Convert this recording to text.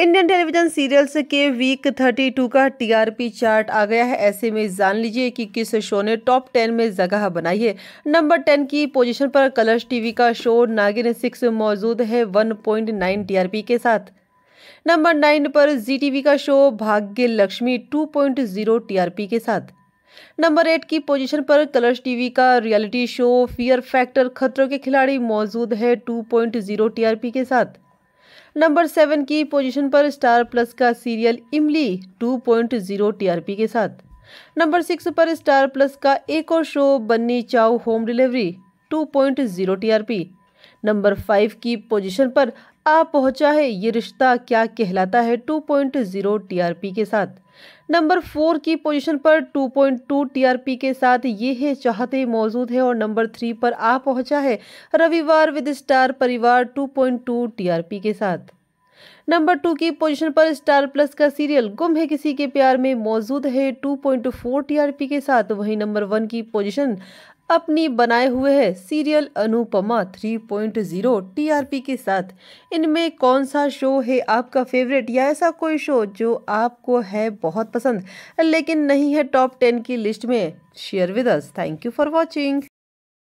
Indian television serials के week 32 का TRP chart आ गया है ऐसे में जान लीजिए कि किस शो ने टॉप 10 में जगह बनाई है नंबर 10 की पोजीशन पर कलर्स टीवी का शो नागिन सिक्स मौजूद है 1.9 टीआरपी के साथ नंबर 9 पर जी टीवी का शो भाग्य लक्ष्मी 2.0 टीआरपी के साथ नंबर एट की पोजीशन पर कलर्स टीवी का reality show Fear Factor Khatron Ke Khiladi मौजूद है 2.0 टीआरपी के साथ नंबर सेवन की पोजीशन पर स्टार प्लस का सीरियल इमली 2.0 टीआरपी के साथ नंबर सिक्स पर स्टार प्लस का एक और show Banni Chow Home Delivery 2.0 TRP number five की पोजीशन पर आ पहुंचा है ये रिश्ता क्या कहलाता है 2.0 टीआरपी के साथ नंबर फोर की पोजीशन पर 2.2 टीआरपी के साथ ये है चाहते मौजूद है और नंबर थ्री पर आ पहुंचा है रविवार विद स्टार परिवार 2.2 टीआरपी के साथ नंबर टू की पोजीशन पर स्टार प्लस का सीरियल गुम है किसी के प्यार में मौजूद है 2.4 टीआरपी के साथ वहीं नंबर वन की पोजीशन अपनी बनाए हुए है सीरियल अनुपमा 3.0 पॉइंट के साथ इनमें कौन सा शो है आपका फेवरेट या ऐसा कोई शो जो आपको है बहुत पसंद लेकिन नहीं है टॉप टेन की लिस्ट में share with us thank you for watching